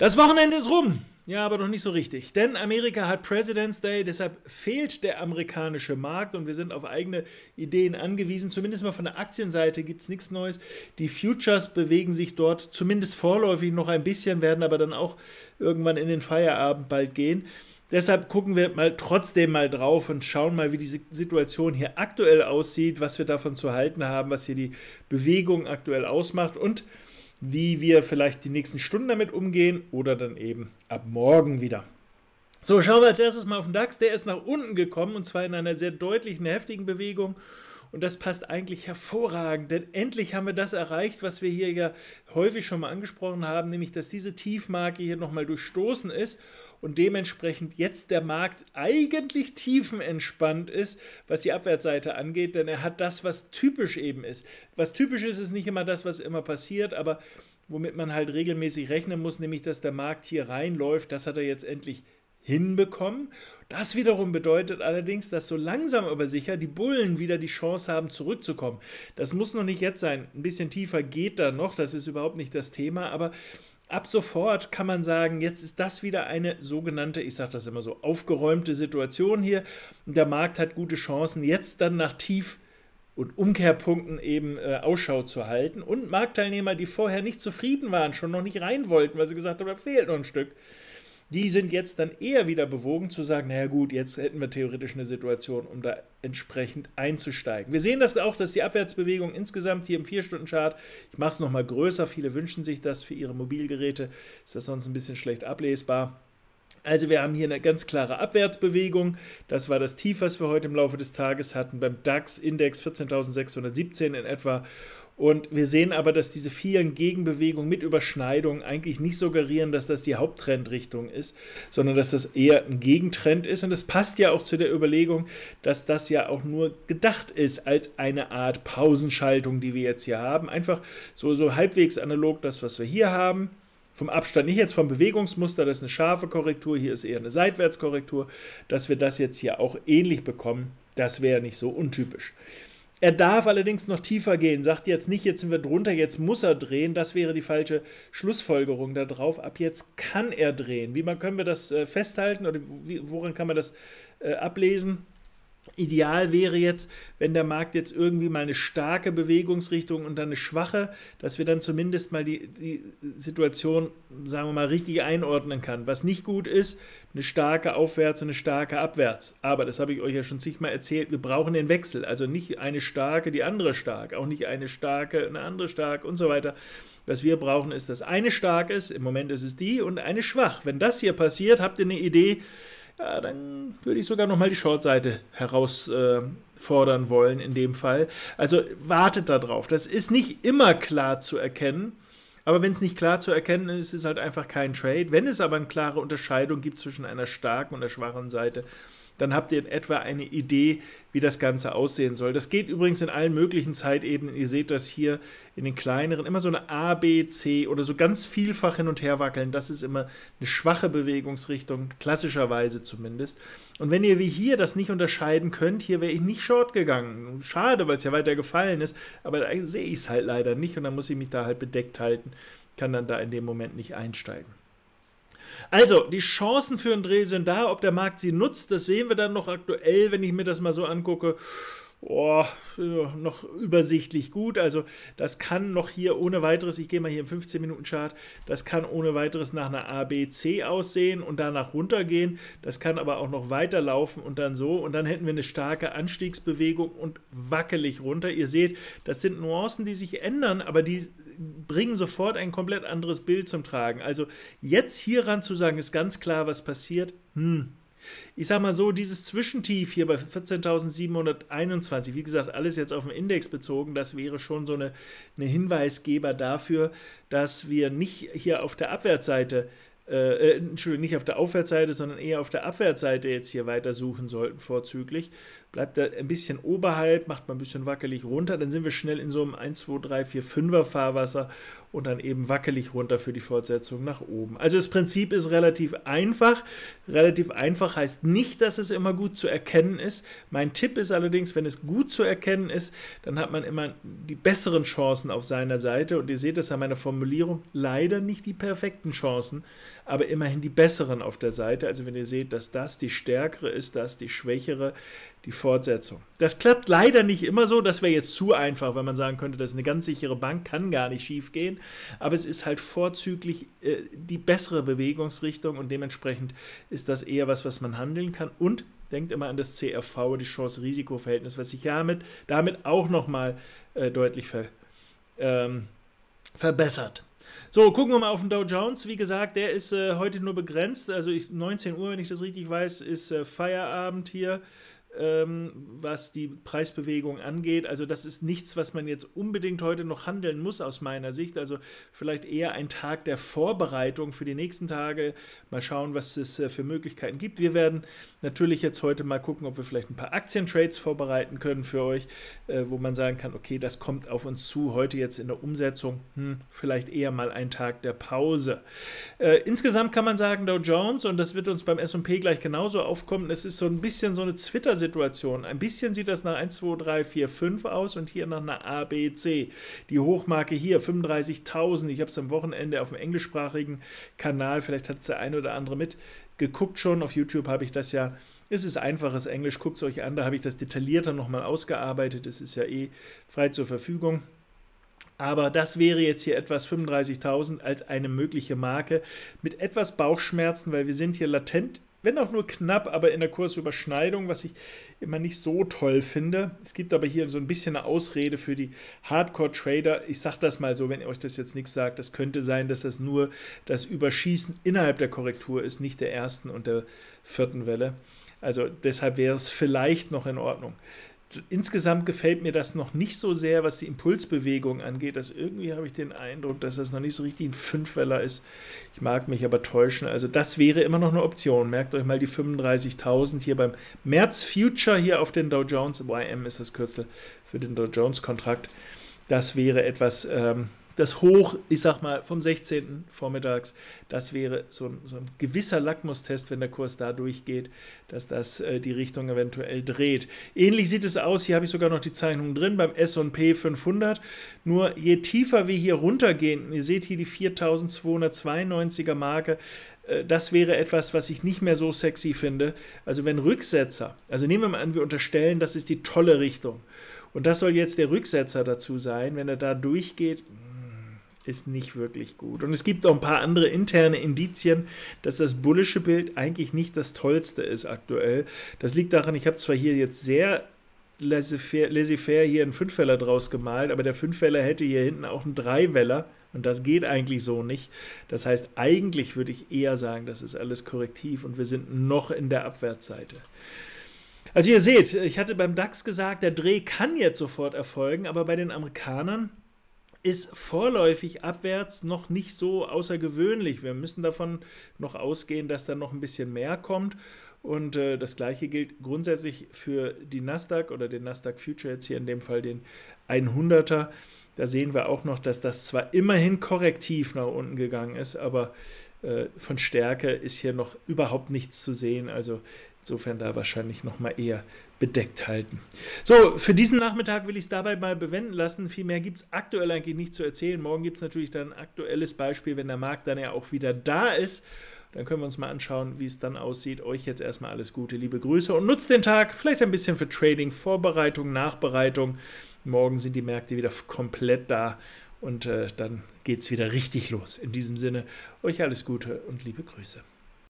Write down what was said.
Das Wochenende ist rum. Ja, aber noch nicht so richtig. Denn Amerika hat President's Day, deshalb fehlt der amerikanische Markt und wir sind auf eigene Ideen angewiesen. Zumindest mal von der Aktienseite gibt es nichts Neues. Die Futures bewegen sich dort zumindest vorläufig noch ein bisschen, werden aber dann auch irgendwann in den Feierabend bald gehen. Deshalb gucken wir mal trotzdem mal drauf und schauen mal, wie die Situation hier aktuell aussieht, was wir davon zu halten haben, was hier die Bewegung aktuell ausmacht und wie wir vielleicht die nächsten Stunden damit umgehen oder dann eben ab morgen wieder. So, schauen wir als erstes mal auf den DAX. Der ist nach unten gekommen und zwar in einer sehr deutlichen, heftigen Bewegung. Und das passt eigentlich hervorragend, denn endlich haben wir das erreicht, was wir hier ja häufig schon mal angesprochen haben, nämlich dass diese Tiefmarke hier nochmal durchstoßen ist und dementsprechend jetzt der Markt eigentlich tiefenentspannt ist, was die Abwärtsseite angeht, denn er hat das, was typisch eben ist. Was typisch ist, ist nicht immer das, was immer passiert, aber womit man halt regelmäßig rechnen muss, nämlich dass der Markt hier reinläuft, das hat er jetzt endlich hinbekommen. Das wiederum bedeutet allerdings, dass so langsam aber sicher die Bullen wieder die Chance haben, zurückzukommen. Das muss noch nicht jetzt sein. Ein bisschen tiefer geht da noch, das ist überhaupt nicht das Thema, aber ab sofort kann man sagen, jetzt ist das wieder eine sogenannte, ich sage das immer so, aufgeräumte Situation hier. Der Markt hat gute Chancen, jetzt dann nach Tief- und Umkehrpunkten eben äh, Ausschau zu halten. Und Marktteilnehmer, die vorher nicht zufrieden waren, schon noch nicht rein wollten, weil sie gesagt haben, da fehlt noch ein Stück die sind jetzt dann eher wieder bewogen zu sagen, naja gut, jetzt hätten wir theoretisch eine Situation, um da entsprechend einzusteigen. Wir sehen das auch, dass die Abwärtsbewegung insgesamt hier im 4-Stunden-Chart, ich mache es nochmal größer, viele wünschen sich das für ihre Mobilgeräte, ist das sonst ein bisschen schlecht ablesbar. Also wir haben hier eine ganz klare Abwärtsbewegung. Das war das Tief, was wir heute im Laufe des Tages hatten beim DAX-Index 14.617 in etwa. Und wir sehen aber, dass diese vielen Gegenbewegungen mit Überschneidungen eigentlich nicht suggerieren, dass das die Haupttrendrichtung ist, sondern dass das eher ein Gegentrend ist. Und es passt ja auch zu der Überlegung, dass das ja auch nur gedacht ist als eine Art Pausenschaltung, die wir jetzt hier haben. Einfach so, so halbwegs analog das, was wir hier haben. Vom Abstand, nicht jetzt vom Bewegungsmuster, das ist eine scharfe Korrektur, hier ist eher eine Seitwärtskorrektur, dass wir das jetzt hier auch ähnlich bekommen, das wäre nicht so untypisch. Er darf allerdings noch tiefer gehen, sagt jetzt nicht, jetzt sind wir drunter, jetzt muss er drehen. Das wäre die falsche Schlussfolgerung darauf. Ab jetzt kann er drehen. Wie man, können wir das äh, festhalten oder woran kann man das äh, ablesen? Ideal wäre jetzt, wenn der Markt jetzt irgendwie mal eine starke Bewegungsrichtung und dann eine schwache, dass wir dann zumindest mal die, die Situation, sagen wir mal, richtig einordnen kann. Was nicht gut ist, eine starke Aufwärts und eine starke Abwärts. Aber das habe ich euch ja schon zigmal erzählt, wir brauchen den Wechsel. Also nicht eine starke, die andere stark, auch nicht eine starke, eine andere stark und so weiter. Was wir brauchen ist, dass eine stark ist, im Moment ist es die, und eine schwach. Wenn das hier passiert, habt ihr eine Idee, ja, dann würde ich sogar nochmal die Short-Seite herausfordern äh, wollen in dem Fall. Also wartet darauf. Das ist nicht immer klar zu erkennen. Aber wenn es nicht klar zu erkennen ist, ist es halt einfach kein Trade. Wenn es aber eine klare Unterscheidung gibt zwischen einer starken und einer schwachen Seite, dann habt ihr in etwa eine Idee, wie das Ganze aussehen soll. Das geht übrigens in allen möglichen Zeitebenen. Ihr seht das hier in den kleineren, immer so eine A, B, C oder so ganz vielfach hin und her wackeln. Das ist immer eine schwache Bewegungsrichtung, klassischerweise zumindest. Und wenn ihr wie hier das nicht unterscheiden könnt, hier wäre ich nicht short gegangen. Schade, weil es ja weiter gefallen ist, aber da sehe ich es halt leider nicht und dann muss ich mich da halt bedeckt halten, kann dann da in dem Moment nicht einsteigen. Also, die Chancen für einen Dreh sind da. Ob der Markt sie nutzt, das sehen wir dann noch aktuell, wenn ich mir das mal so angucke. Oh, noch übersichtlich gut. Also, das kann noch hier ohne weiteres, ich gehe mal hier im 15-Minuten-Chart, das kann ohne weiteres nach einer ABC aussehen und danach runtergehen. Das kann aber auch noch weiterlaufen und dann so. Und dann hätten wir eine starke Anstiegsbewegung und wackelig runter. Ihr seht, das sind Nuancen, die sich ändern, aber die bringen sofort ein komplett anderes Bild zum Tragen. Also jetzt hieran zu sagen, ist ganz klar, was passiert. Hm. Ich sage mal so, dieses Zwischentief hier bei 14.721, wie gesagt, alles jetzt auf den Index bezogen, das wäre schon so eine, eine Hinweisgeber dafür, dass wir nicht hier auf der Abwärtsseite äh, äh, Entschuldigung, nicht auf der Aufwärtsseite, sondern eher auf der Abwärtsseite jetzt hier weiter suchen sollten, vorzüglich. Bleibt er ein bisschen oberhalb, macht man ein bisschen wackelig runter, dann sind wir schnell in so einem 1, 2, 3, 4, 5er Fahrwasser und dann eben wackelig runter für die Fortsetzung nach oben. Also das Prinzip ist relativ einfach. Relativ einfach heißt nicht, dass es immer gut zu erkennen ist. Mein Tipp ist allerdings, wenn es gut zu erkennen ist, dann hat man immer die besseren Chancen auf seiner Seite. Und ihr seht das an meiner Formulierung, leider nicht die perfekten Chancen aber immerhin die besseren auf der Seite. Also wenn ihr seht, dass das die stärkere ist, das die schwächere, die Fortsetzung. Das klappt leider nicht immer so, das wäre jetzt zu einfach, wenn man sagen könnte, das ist eine ganz sichere Bank, kann gar nicht schief gehen, aber es ist halt vorzüglich äh, die bessere Bewegungsrichtung und dementsprechend ist das eher was, was man handeln kann und denkt immer an das CRV, die Chance-Risiko-Verhältnis, was sich damit, damit auch nochmal äh, deutlich ver, ähm, verbessert. So, gucken wir mal auf den Dow Jones. Wie gesagt, der ist äh, heute nur begrenzt. Also ich, 19 Uhr, wenn ich das richtig weiß, ist äh, Feierabend hier ähm, was die Preisbewegung angeht. Also das ist nichts, was man jetzt unbedingt heute noch handeln muss aus meiner Sicht. Also vielleicht eher ein Tag der Vorbereitung für die nächsten Tage. Mal schauen, was es äh, für Möglichkeiten gibt. Wir werden natürlich jetzt heute mal gucken, ob wir vielleicht ein paar Aktientrades vorbereiten können für euch, äh, wo man sagen kann, okay, das kommt auf uns zu. Heute jetzt in der Umsetzung hm, vielleicht eher mal ein Tag der Pause. Äh, insgesamt kann man sagen, Dow Jones, und das wird uns beim S&P gleich genauso aufkommen, es ist so ein bisschen so eine Twitter- Sondersituation. Ein bisschen sieht das nach 1, 2, 3, 4, 5 aus und hier nach einer ABC. Die Hochmarke hier 35.000. Ich habe es am Wochenende auf dem englischsprachigen Kanal, vielleicht hat es der eine oder andere mitgeguckt schon. Auf YouTube habe ich das ja. Es ist einfaches Englisch, guckt es euch an. Da habe ich das detaillierter nochmal ausgearbeitet. Es ist ja eh frei zur Verfügung. Aber das wäre jetzt hier etwas 35.000 als eine mögliche Marke mit etwas Bauchschmerzen, weil wir sind hier latent wenn auch nur knapp, aber in der Kursüberschneidung, was ich immer nicht so toll finde. Es gibt aber hier so ein bisschen eine Ausrede für die Hardcore-Trader. Ich sage das mal so, wenn ihr euch das jetzt nichts sagt, das könnte sein, dass das nur das Überschießen innerhalb der Korrektur ist, nicht der ersten und der vierten Welle. Also deshalb wäre es vielleicht noch in Ordnung, insgesamt gefällt mir das noch nicht so sehr, was die Impulsbewegung angeht. Das also irgendwie habe ich den Eindruck, dass das noch nicht so richtig ein Fünfweller ist. Ich mag mich aber täuschen. Also das wäre immer noch eine Option. Merkt euch mal die 35.000 hier beim März Future hier auf den Dow Jones. YM ist das Kürzel für den Dow Jones Kontrakt. Das wäre etwas, ähm, das Hoch, ich sag mal, vom 16. vormittags, das wäre so ein, so ein gewisser Lackmustest, wenn der Kurs da durchgeht, dass das äh, die Richtung eventuell dreht. Ähnlich sieht es aus, hier habe ich sogar noch die Zeichnung drin beim SP 500. Nur je tiefer wir hier runtergehen, ihr seht hier die 4292er Marke, äh, das wäre etwas, was ich nicht mehr so sexy finde. Also wenn Rücksetzer, also nehmen wir mal an, wir unterstellen, das ist die tolle Richtung. Und das soll jetzt der Rücksetzer dazu sein, wenn er da durchgeht ist nicht wirklich gut. Und es gibt auch ein paar andere interne Indizien, dass das bullische Bild eigentlich nicht das tollste ist aktuell. Das liegt daran, ich habe zwar hier jetzt sehr laissez-faire hier einen Fünfweller draus gemalt, aber der Fünfweller hätte hier hinten auch einen Dreiweller und das geht eigentlich so nicht. Das heißt, eigentlich würde ich eher sagen, das ist alles korrektiv und wir sind noch in der Abwärtsseite. Also ihr seht, ich hatte beim DAX gesagt, der Dreh kann jetzt sofort erfolgen, aber bei den Amerikanern ist vorläufig abwärts noch nicht so außergewöhnlich. Wir müssen davon noch ausgehen, dass da noch ein bisschen mehr kommt. Und äh, das gleiche gilt grundsätzlich für die Nasdaq oder den Nasdaq Future, jetzt hier in dem Fall den 100er. Da sehen wir auch noch, dass das zwar immerhin korrektiv nach unten gegangen ist, aber äh, von Stärke ist hier noch überhaupt nichts zu sehen. Also Insofern da wahrscheinlich nochmal eher bedeckt halten. So, für diesen Nachmittag will ich es dabei mal bewenden lassen. Viel mehr gibt es aktuell eigentlich nicht zu erzählen. Morgen gibt es natürlich dann ein aktuelles Beispiel, wenn der Markt dann ja auch wieder da ist. Dann können wir uns mal anschauen, wie es dann aussieht. Euch jetzt erstmal alles Gute, liebe Grüße und nutzt den Tag vielleicht ein bisschen für Trading, Vorbereitung, Nachbereitung. Morgen sind die Märkte wieder komplett da und äh, dann geht es wieder richtig los. In diesem Sinne, euch alles Gute und liebe Grüße.